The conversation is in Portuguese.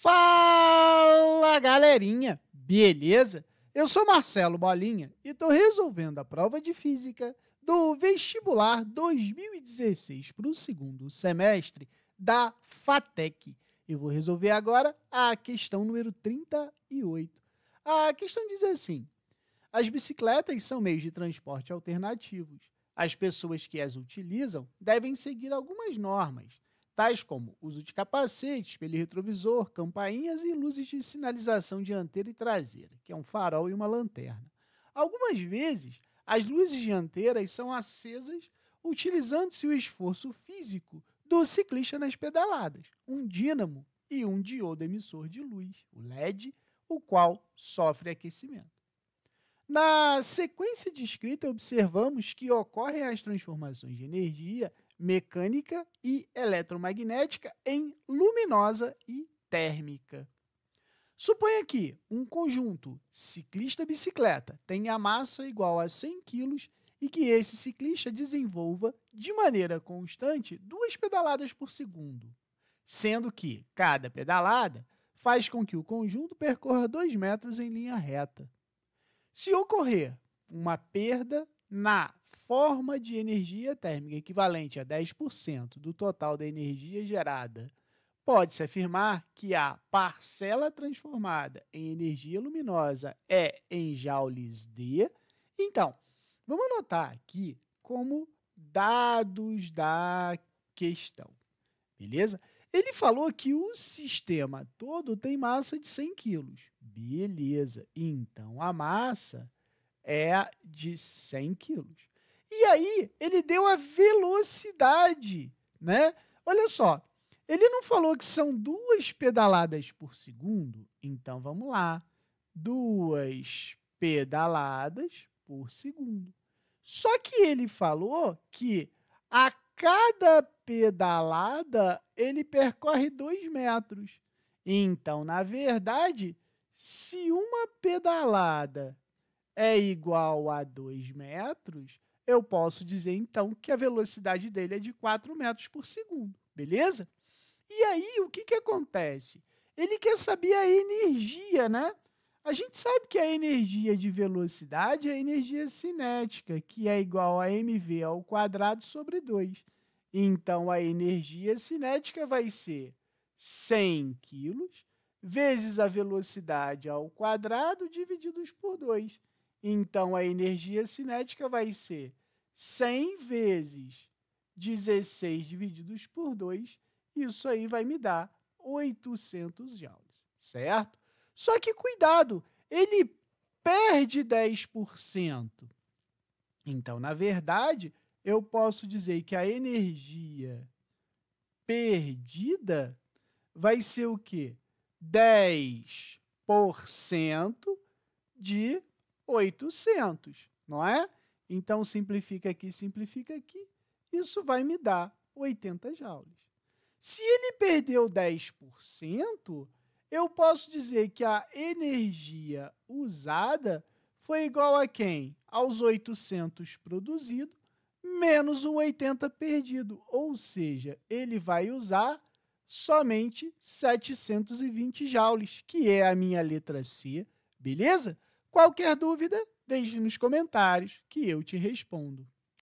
Fala galerinha, beleza? Eu sou Marcelo Bolinha e estou resolvendo a prova de física do vestibular 2016 para o segundo semestre da FATEC. Eu vou resolver agora a questão número 38. A questão diz assim: as bicicletas são meios de transporte alternativos. As pessoas que as utilizam devem seguir algumas normas tais como uso de capacete, espelho retrovisor, campainhas e luzes de sinalização dianteira e traseira, que é um farol e uma lanterna. Algumas vezes, as luzes dianteiras são acesas utilizando-se o esforço físico do ciclista nas pedaladas, um dínamo e um diodo emissor de luz, o LED, o qual sofre aquecimento. Na sequência descrita, observamos que ocorrem as transformações de energia mecânica e eletromagnética em luminosa e térmica. Suponha que um conjunto ciclista-bicicleta tenha massa igual a 100 kg e que esse ciclista desenvolva de maneira constante duas pedaladas por segundo, sendo que cada pedalada faz com que o conjunto percorra 2 metros em linha reta. Se ocorrer uma perda na forma de energia térmica equivalente a 10% do total da energia gerada, pode-se afirmar que a parcela transformada em energia luminosa é em joules D. Então, vamos anotar aqui como dados da questão. Beleza? Ele falou que o sistema todo tem massa de 100 quilos. Beleza. Então, a massa é de 100 quilos. E aí, ele deu a velocidade, né? Olha só, ele não falou que são duas pedaladas por segundo? Então vamos lá. Duas pedaladas por segundo. Só que ele falou que a cada pedalada ele percorre dois metros. Então, na verdade, se uma pedalada é igual a dois metros, eu posso dizer então que a velocidade dele é de 4 metros por segundo, beleza? E aí, o que, que acontece? Ele quer saber a energia, né? A gente sabe que a energia de velocidade é a energia cinética, que é igual a mv ao quadrado sobre 2. Então, a energia cinética vai ser 100 kg vezes a velocidade ao quadrado divididos por 2. Então, a energia cinética vai ser 100 vezes 16 divididos por 2, isso aí vai me dar 800 joules, certo? Só que cuidado, ele perde 10%. Então, na verdade, eu posso dizer que a energia perdida vai ser o quê? 10% de 800, não é? Então, simplifica aqui, simplifica aqui. Isso vai me dar 80 joules. Se ele perdeu 10%, eu posso dizer que a energia usada foi igual a quem? Aos 800 produzido menos o 80 perdido, ou seja, ele vai usar somente 720 joules, que é a minha letra C, beleza? Qualquer dúvida, Deixe nos comentários que eu te respondo.